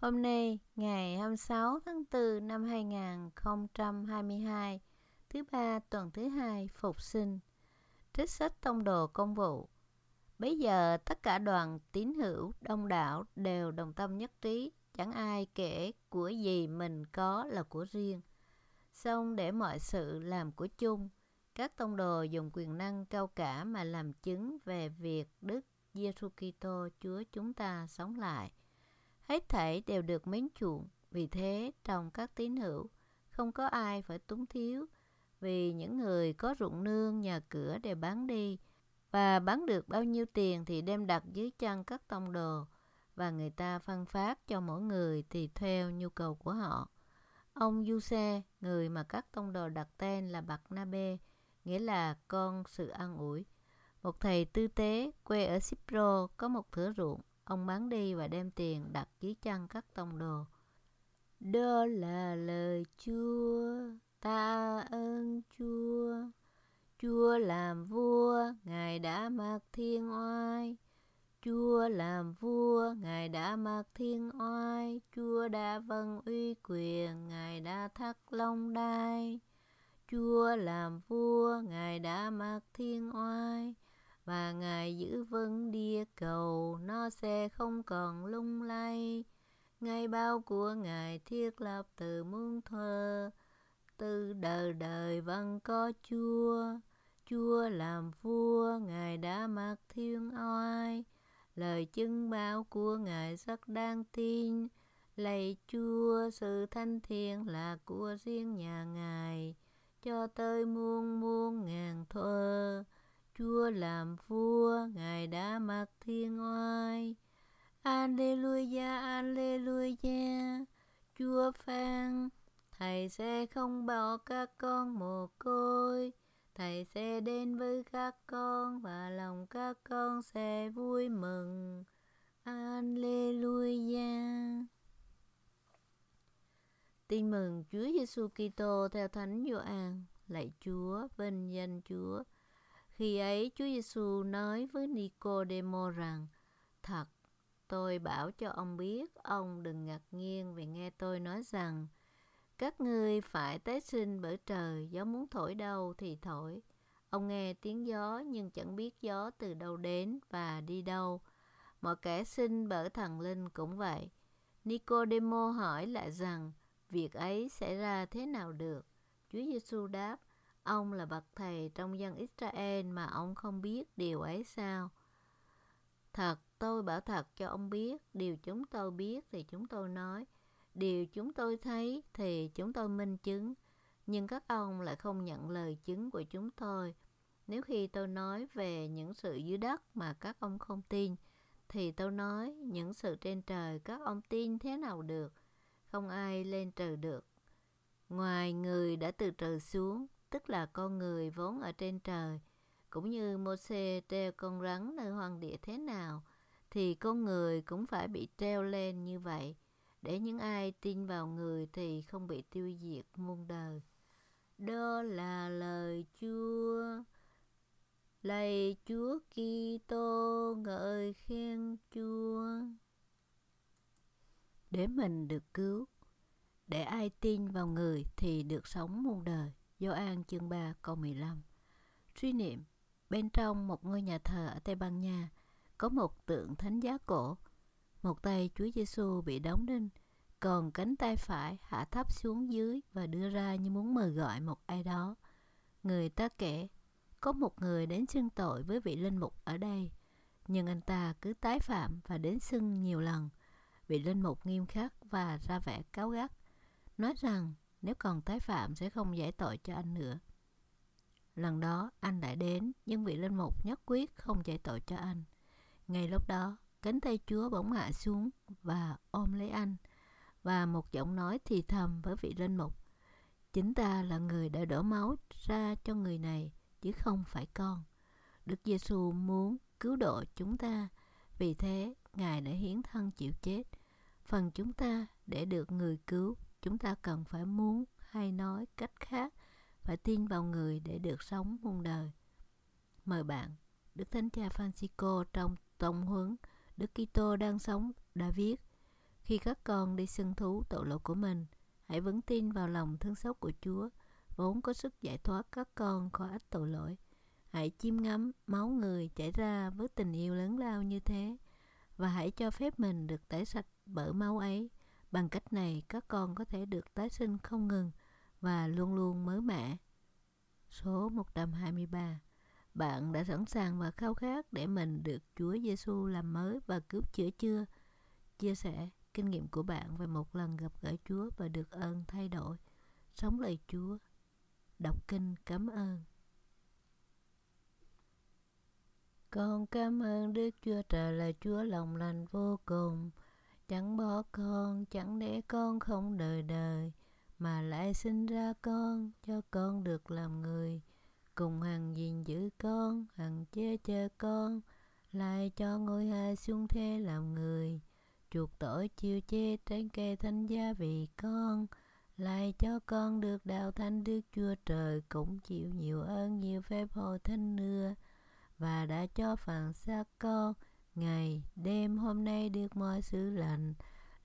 Hôm nay, ngày 26 tháng 4 năm 2022, thứ ba tuần thứ hai phục sinh. Trích sách tông đồ công vụ. Bây giờ tất cả đoàn tín hữu đông đảo đều đồng tâm nhất trí, chẳng ai kể của gì mình có là của riêng. Xong để mọi sự làm của chung, các tông đồ dùng quyền năng cao cả mà làm chứng về việc Đức Giêsu Kitô Chúa chúng ta sống lại Hết thảy đều được mến chuộng, vì thế trong các tín hữu, không có ai phải túng thiếu, vì những người có ruộng nương nhà cửa đều bán đi, và bán được bao nhiêu tiền thì đem đặt dưới chân các tông đồ, và người ta phân phát cho mỗi người tùy theo nhu cầu của họ. Ông Du Xe, người mà các tông đồ đặt tên là Bạc Na Bê, nghĩa là con sự an ủi. Một thầy tư tế quê ở Sipro có một thửa ruộng. Ông bán đi và đem tiền đặt dưới chân các tông đồ. Đó là lời Chúa, ta ơn Chúa. Chúa làm vua, Ngài đã mặc thiên oai. Chúa làm vua, Ngài đã mặc thiên oai, Chúa đã vâng uy quyền, Ngài đã thắt long đai. Chúa làm vua, Ngài đã mặc thiên oai, và Ngài giữ vững đia cầu, nó sẽ không còn lung lay. Ngay bao của Ngài thiết lập từ muôn thơ, từ đời đời vẫn có chúa. Chúa làm vua, Ngài đã mặc thiên oai, lời chứng báo của Ngài rất đáng tin. Lạy Chúa, sự thanh thiện là của riêng nhà Ngài, cho tới muôn muôn ngàn thơ. Chúa làm vua, Ngài đã mặc thiên oai. Alleluia, Alleluia, Chúa phán, Thầy sẽ không bỏ các con mồ côi. Thầy sẽ đến với các con và lòng các con sẽ vui mừng. Alleluia. Tin mừng Chúa Giêsu Kitô theo Thánh Gioan, lạy Chúa, vinh danh Chúa. Khi ấy Chúa Giêsu nói với Nicodemo rằng: Thật, tôi bảo cho ông biết, ông đừng ngạc nhiên vì nghe tôi nói rằng các ngươi phải tái sinh bởi trời, gió muốn thổi đâu thì thổi. Ông nghe tiếng gió nhưng chẳng biết gió từ đâu đến và đi đâu. Mọi kẻ sinh bởi thần linh cũng vậy. Nicodemo hỏi lại rằng việc ấy sẽ ra thế nào được? Chúa Giêsu đáp: Ông là bậc thầy trong dân Israel mà ông không biết điều ấy sao? Thật, tôi bảo thật cho ông biết, điều chúng tôi biết thì chúng tôi nói, điều chúng tôi thấy thì chúng tôi minh chứng, nhưng các ông lại không nhận lời chứng của chúng tôi. Nếu khi tôi nói về những sự dưới đất mà các ông không tin, thì tôi nói những sự trên trời các ông tin thế nào được, không ai lên trời được. Ngoài người đã từ trời xuống, tức là con người vốn ở trên trời cũng như môi treo con rắn nơi hoang địa thế nào thì con người cũng phải bị treo lên như vậy để những ai tin vào người thì không bị tiêu diệt muôn đời đó là lời Chúa lạy Chúa Kitô ngợi khen Chúa để mình được cứu để ai tin vào người thì được sống muôn đời Gioan chương 3 câu 15 Suy niệm Bên trong một ngôi nhà thờ ở Tây Ban Nha có một tượng thánh giá cổ. Một tay Chúa Giêsu bị đóng đinh, còn cánh tay phải hạ thấp xuống dưới và đưa ra như muốn mời gọi một ai đó. Người ta kể, có một người đến xưng tội với vị linh mục ở đây, nhưng anh ta cứ tái phạm và đến xưng nhiều lần. Vị linh mục nghiêm khắc và ra vẻ cáo gắt, nói rằng nếu còn tái phạm sẽ không giải tội cho anh nữa. Lần đó anh đã đến, nhưng vị linh mục nhất quyết không giải tội cho anh. Ngay lúc đó, cánh tay Chúa bỗng hạ xuống và ôm lấy anh, và một giọng nói thì thầm với vị linh mục. Chính ta là người đã đổ máu ra cho người này, chứ không phải con. Đức Giêsu muốn cứu độ chúng ta, vì thế Ngài đã hiến thân chịu chết, phần chúng ta để được người cứu chúng ta cần phải muốn hay nói cách khác phải tin vào người để được sống muôn đời mời bạn đức thánh cha francisco trong tông huấn đức kitô đang sống đã viết khi các con đi xưng thú tội lỗi của mình hãy vững tin vào lòng thương xót của chúa vốn có sức giải thoát các con khỏi ách tội lỗi hãy chiêm ngắm máu người chảy ra với tình yêu lớn lao như thế và hãy cho phép mình được tẩy sạch bởi máu ấy Bằng cách này các con có thể được tái sinh không ngừng và luôn luôn mới mẻ. Số 123 Bạn đã sẵn sàng và khao khát để mình được Chúa Giêsu làm mới và cứu chữa chưa? Chia sẻ kinh nghiệm của bạn về một lần gặp gỡ Chúa và được ơn thay đổi. Sống lời Chúa. Đọc kinh cảm ơn. Con cảm ơn Đức Chúa Trời là Chúa lòng lành vô cùng chẳng bỏ con chẳng để con không đời đời mà lại sinh ra con cho con được làm người cùng hằng gìn giữ con hằng che chở con lại cho ngôi hai xuống thế làm người chuộc tội chiều chê trên cây thánh gia vì con lại cho con được đào thánh đức chúa trời cũng chịu nhiều ơn nhiều phép hồi thanh nưa và đã cho phần xác con Ngày đêm hôm nay được mọi sự lành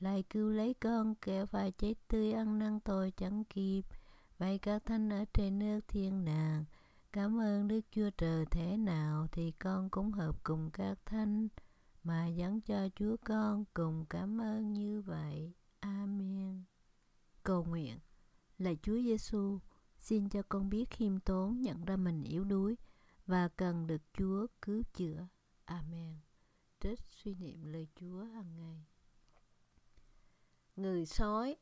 Lại cứu lấy con kẻ phải chết tươi ăn năn tôi chẳng kịp Vậy các thánh ở trên nước thiên đàng Cảm ơn Đức Chúa Trời thế nào thì con cũng hợp cùng các thánh mà dẫn cho Chúa con cùng cảm ơn như vậy. Amen. Cầu nguyện Lạy Chúa Giêsu, xin cho con biết khiêm tốn nhận ra mình yếu đuối và cần được Chúa cứu chữa. Amen tích suy niệm lời Chúa hàng ngày. Người sói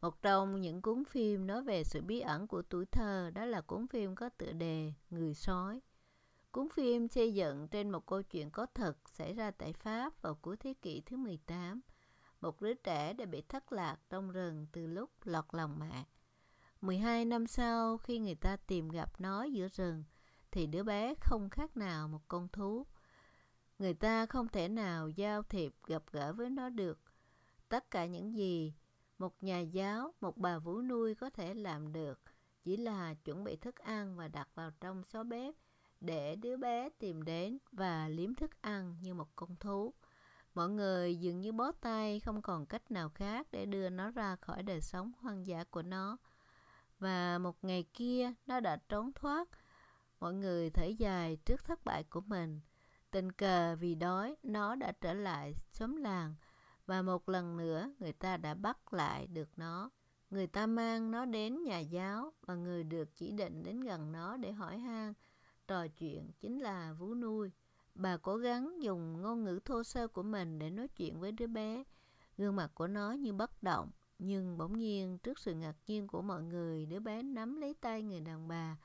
Một trong những cuốn phim nói về sự bí ẩn của tuổi thơ đó là cuốn phim có tựa đề Người sói. Cuốn phim xây dựng trên một câu chuyện có thật xảy ra tại Pháp vào cuối thế kỷ thứ 18. Một đứa trẻ đã bị thất lạc trong rừng từ lúc lọt lòng mẹ. 12 năm sau khi người ta tìm gặp nó giữa rừng thì đứa bé không khác nào một con thú Người ta không thể nào giao thiệp gặp gỡ với nó được. Tất cả những gì một nhà giáo, một bà vũ nuôi có thể làm được chỉ là chuẩn bị thức ăn và đặt vào trong xó bếp để đứa bé tìm đến và liếm thức ăn như một con thú. Mọi người dường như bó tay không còn cách nào khác để đưa nó ra khỏi đời sống hoang dã của nó. Và một ngày kia nó đã trốn thoát. Mọi người thở dài trước thất bại của mình. Tình cờ vì đói, nó đã trở lại xóm làng và một lần nữa người ta đã bắt lại được nó. Người ta mang nó đến nhà giáo và người được chỉ định đến gần nó để hỏi han trò chuyện chính là vú nuôi. Bà cố gắng dùng ngôn ngữ thô sơ của mình để nói chuyện với đứa bé. Gương mặt của nó như bất động, nhưng bỗng nhiên trước sự ngạc nhiên của mọi người, đứa bé nắm lấy tay người đàn bà,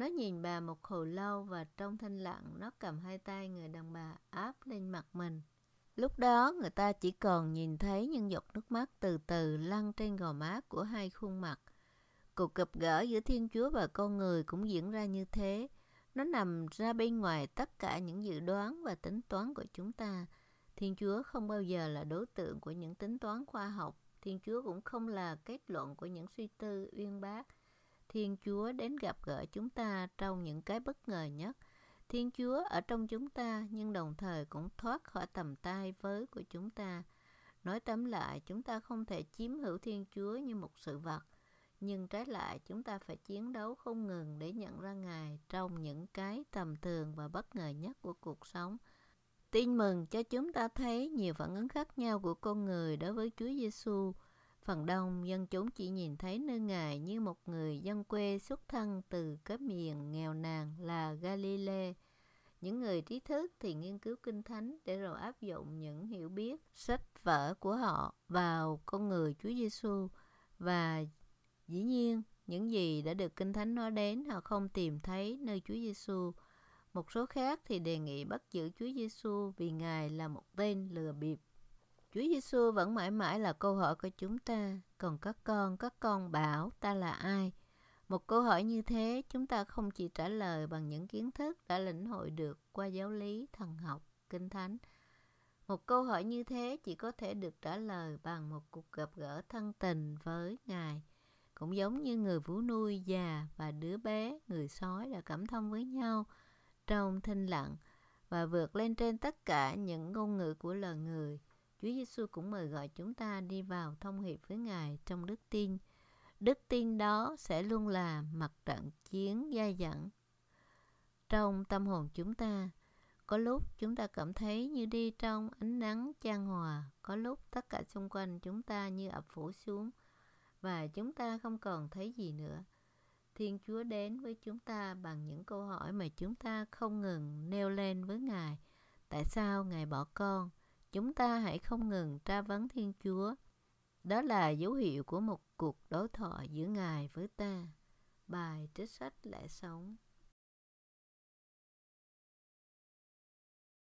nó nhìn bà một hồi lâu và trong thanh lặng nó cầm hai tay người đàn bà áp lên mặt mình. Lúc đó người ta chỉ còn nhìn thấy những giọt nước mắt từ từ lăn trên gò má của hai khuôn mặt. Cuộc gặp gỡ giữa Thiên Chúa và con người cũng diễn ra như thế. Nó nằm ra bên ngoài tất cả những dự đoán và tính toán của chúng ta. Thiên Chúa không bao giờ là đối tượng của những tính toán khoa học. Thiên Chúa cũng không là kết luận của những suy tư uyên bác Thiên Chúa đến gặp gỡ chúng ta trong những cái bất ngờ nhất. Thiên Chúa ở trong chúng ta nhưng đồng thời cũng thoát khỏi tầm tay với của chúng ta. Nói tóm lại, chúng ta không thể chiếm hữu Thiên Chúa như một sự vật, nhưng trái lại chúng ta phải chiến đấu không ngừng để nhận ra Ngài trong những cái tầm thường và bất ngờ nhất của cuộc sống. Tin mừng cho chúng ta thấy nhiều phản ứng khác nhau của con người đối với Chúa Giêsu xu Phần đông dân chúng chỉ nhìn thấy nơi Ngài như một người dân quê xuất thân từ các miền nghèo nàn là Galilee. Những người trí thức thì nghiên cứu kinh thánh để rồi áp dụng những hiểu biết sách vở của họ vào con người Chúa Giêsu và dĩ nhiên những gì đã được kinh thánh nói đến họ không tìm thấy nơi Chúa Giêsu. Một số khác thì đề nghị bắt giữ Chúa Giêsu vì Ngài là một tên lừa bịp Chúa Giêsu vẫn mãi mãi là câu hỏi của chúng ta. Còn các con, các con bảo ta là ai? Một câu hỏi như thế chúng ta không chỉ trả lời bằng những kiến thức đã lĩnh hội được qua giáo lý, thần học, kinh thánh. Một câu hỏi như thế chỉ có thể được trả lời bằng một cuộc gặp gỡ thân tình với Ngài. Cũng giống như người vú nuôi già và đứa bé, người sói đã cảm thông với nhau trong thinh lặng và vượt lên trên tất cả những ngôn ngữ của lời người – Chúa Giêsu cũng mời gọi chúng ta đi vào thông hiệp với Ngài trong đức tin. Đức tin đó sẽ luôn là mặt trận chiến dai dẫn Trong tâm hồn chúng ta, có lúc chúng ta cảm thấy như đi trong ánh nắng chan hòa, có lúc tất cả xung quanh chúng ta như ập phủ xuống và chúng ta không còn thấy gì nữa. Thiên Chúa đến với chúng ta bằng những câu hỏi mà chúng ta không ngừng nêu lên với Ngài. Tại sao Ngài bỏ con? Chúng ta hãy không ngừng tra vấn Thiên Chúa. Đó là dấu hiệu của một cuộc đối thoại giữa Ngài với ta. Bài trích sách lẽ sống